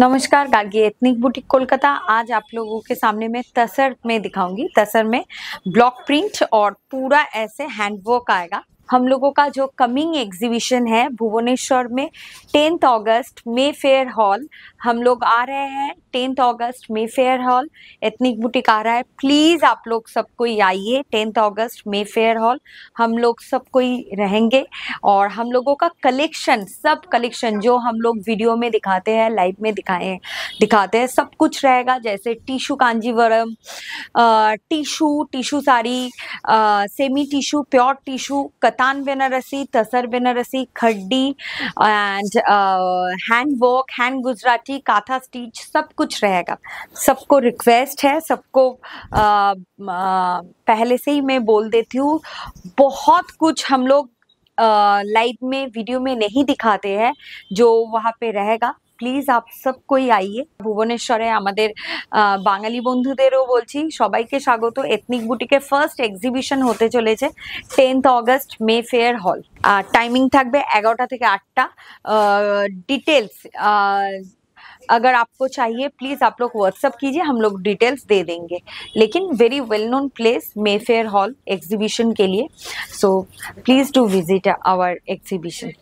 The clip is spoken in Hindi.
नमस्कार गागी एथनिक बुटीक कोलकाता आज आप लोगों के सामने मैं तसर में दिखाऊंगी तसर में ब्लॉक प्रिंट और पूरा ऐसे हैंडवर्क आएगा हम लोगों का जो कमिंग एग्जीबिशन है भुवनेश्वर में tenth August Mayfair hall हम लोग आ रहे हैं tenth August Mayfair hall ethnic boutique आ रहा है प्लीज़ आप लोग सबको आइए tenth August Mayfair hall हम लोग सबको रहेंगे और हम लोगों का कलेक्शन सब कलेक्शन जो हम लोग वीडियो में दिखाते हैं लाइव में दिखाए दिखाते हैं सब कुछ रहेगा जैसे tissue Kanjeevaram tissue tissue sari semi tissue pure tissue katan Banarasi tussar Banarasi khaddi and hand work hand Gujarati kantha stitch सब कुछ रहेगा सबको रिक्वेस्ट है सबको uh, पहले से ही मैं बोल देती हूँ बहुत कुछ हम लोग लाइट में वीडियो में नहीं दिखाते हैं जो वहां पे रहेगा प्लीज आप सब कोई आइए भुवनेश्वर से हमारे बंगाली বন্ধু দের ও বলছি সবাইকে স্বাগত এথনিক বুটিকে ফার্স্ট এক্সিবিশন হতে চলেছে 10th August Mayfair hall timing থাকবে 11টা থেকে 8টা ডিটেইলস अगर आपको चाहिए प्लीज़ आप लोग व्हाट्सअप कीजिए हम लोग डिटेल्स दे देंगे लेकिन very well known place Mayfair hall exhibition के लिए so please to visit our exhibition